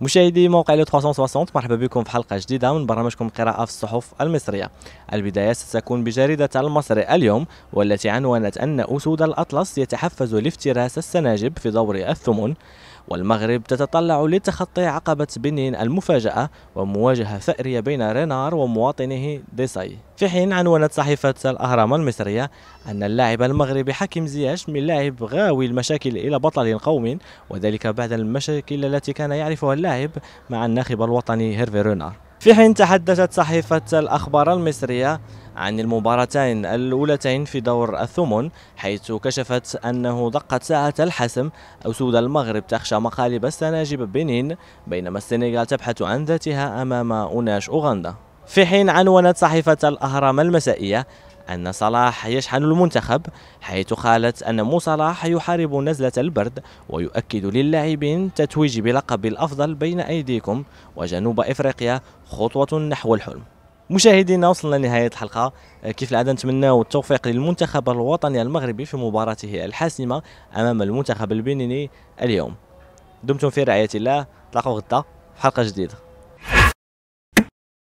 مشاهدي موقع لو 360 مرحبا بكم في حلقة جديدة من برنامجكم قراءة في الصحف المصرية البداية ستكون بجريدة المصري اليوم والتي عنونت أن أسود الأطلس يتحفز لافتراس السناجب في دور الثمن والمغرب تتطلع لتخطي عقبة بنين المفاجأة ومواجهة ثأرية بين رينار ومواطنه ديساي في حين عنونت صحيفة الأهرام المصرية أن اللاعب المغربي حكيم زياش من لاعب غاوي المشاكل إلى بطل قومي وذلك بعد المشاكل التي كان يعرفها اللاعب مع الناخب الوطني هيرفي رينار في حين تحدثت صحيفة الأخبار المصرية عن المباراتين الأولتين في دور الثمن حيث كشفت أنه دقت ساعة الحسم أسود المغرب تخشى مقالب السناجب بنين بينما السنغال تبحث عن ذاتها أمام أوناش أوغندا في حين عنونت صحيفة الأهرام المسائية أن صلاح يشحن المنتخب حيث قالت أن مو صلاح يحارب نزلة البرد ويؤكد للاعبين تتويج بلقب الأفضل بين أيديكم وجنوب إفريقيا خطوة نحو الحلم مشاهدينا وصلنا لنهاية الحلقة كيف العادة نتمناو التوفيق للمنتخب الوطني المغربي في مباراته الحاسمة أمام المنتخب البنيني اليوم دمتم في رعاية الله تلاقوا غدا حلقة جديدة